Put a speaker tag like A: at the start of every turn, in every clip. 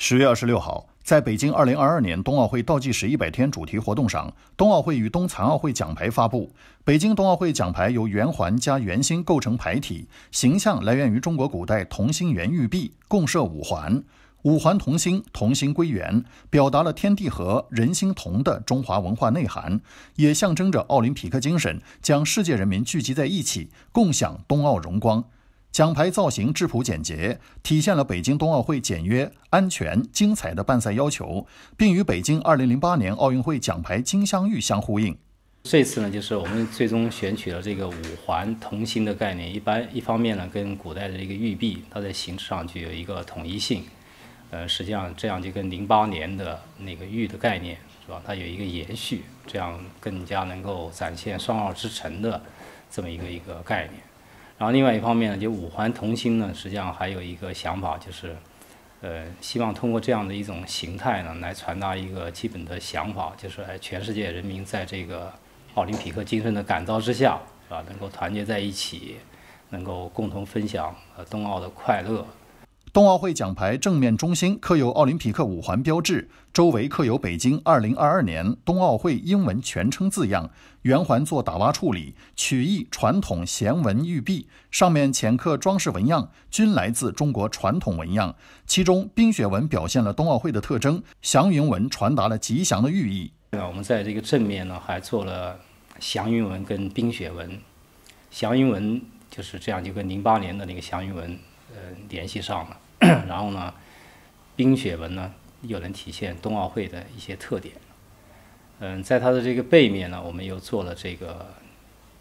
A: 十月二十六号，在北京二零二二年冬奥会倒计时一百天主题活动上，冬奥会与冬残奥会奖牌发布。北京冬奥会奖牌由圆环加圆心构成牌体，形象来源于中国古代同心圆玉璧，共设五环，五环同心，同心归圆，表达了天地合、人心同的中华文化内涵，也象征着奥林匹克精神，将世界人民聚集在一起，共享冬奥荣光。奖牌造型质朴简洁，体现了北京冬奥会简约、安全、精彩的办赛要求，并与北京2008年奥运会奖牌金、镶玉相呼应。
B: 这次呢，就是我们最终选取了这个五环同心的概念。一般一方面呢，跟古代的一个玉璧，它在形式上具有一个统一性。呃，实际上这样就跟08年的那个玉的概念是吧？它有一个延续，这样更加能够展现双奥之城的这么一个一个概念。然后另外一方面呢，就五环同心呢，实际上还有一个想法，就是，呃，希望通过这样的一种形态呢，来传达一个基本的想法，就是哎，全世界人民在这个奥林匹克精神的感召之下，是吧，能够团结在一起，能够共同分享呃冬奥的快乐。
A: 冬奥会奖牌正面中心刻有奥林匹克五环标志，周围刻有北京二零二二年冬奥会英文全称字样，圆环做打挖处理，曲艺传统弦纹玉璧，上面浅刻装饰纹样，均来自中国传统纹样。其中冰雪纹表现了冬奥会的特征，祥云纹传达了吉祥的寓意。
B: 那我们在这个正面呢，还做了祥云纹跟冰雪纹，祥云纹就是这样，就跟零八年的那个祥云纹。呃，联系上了，然后呢，冰雪纹呢又能体现冬奥会的一些特点。嗯，在它的这个背面呢，我们又做了这个，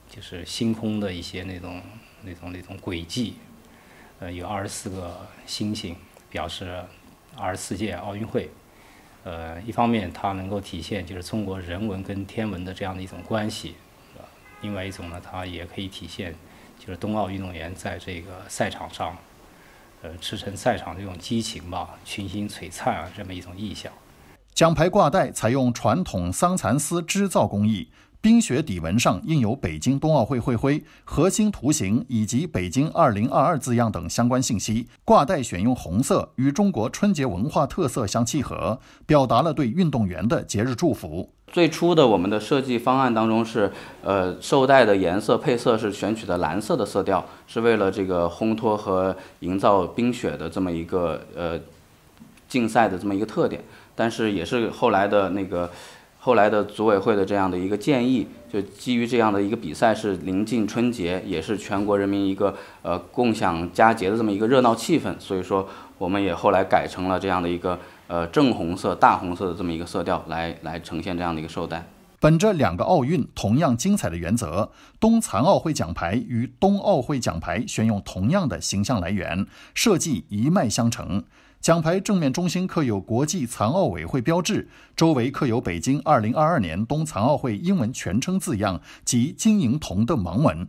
B: 就是星空的一些那种、那种、那种轨迹。呃，有二十四个星星，表示二十四届奥运会。呃，一方面它能够体现就是中国人文跟天文的这样的一种关系，另外一种呢，它也可以体现就是冬奥运动员在这个赛场上。呃，驰骋赛场的这种激情吧，群星璀璨啊，这么一种意象。
A: 奖牌挂带采用传统桑蚕丝织造工艺，冰雪底纹上印有北京冬奥会会徽核心图形以及“北京 2022” 字样等相关信息。挂带选用红色，与中国春节文化特色相契合，表达了对运动员的节日祝福。
C: 最初的我们的设计方案当中是，呃，绶带的颜色配色是选取的蓝色的色调，是为了这个烘托和营造冰雪的这么一个呃竞赛的这么一个特点。但是也是后来的那个后来的组委会的这样的一个建议，就基于这样的一个比赛是临近春节，也是全国人民一个呃共享佳节的这么一个热闹气氛，所以说我们也后来改成了这样的一个。呃，正红色、大红色的这么一个色调来来呈现这样的一个绶带。
A: 本着两个奥运同样精彩的原则，冬残奥会奖牌与冬奥会奖牌选用同样的形象来源，设计一脉相承。奖牌正面中心刻有国际残奥委会标志，周围刻有北京2022年冬残奥会英文全称字样及金银铜的盲文。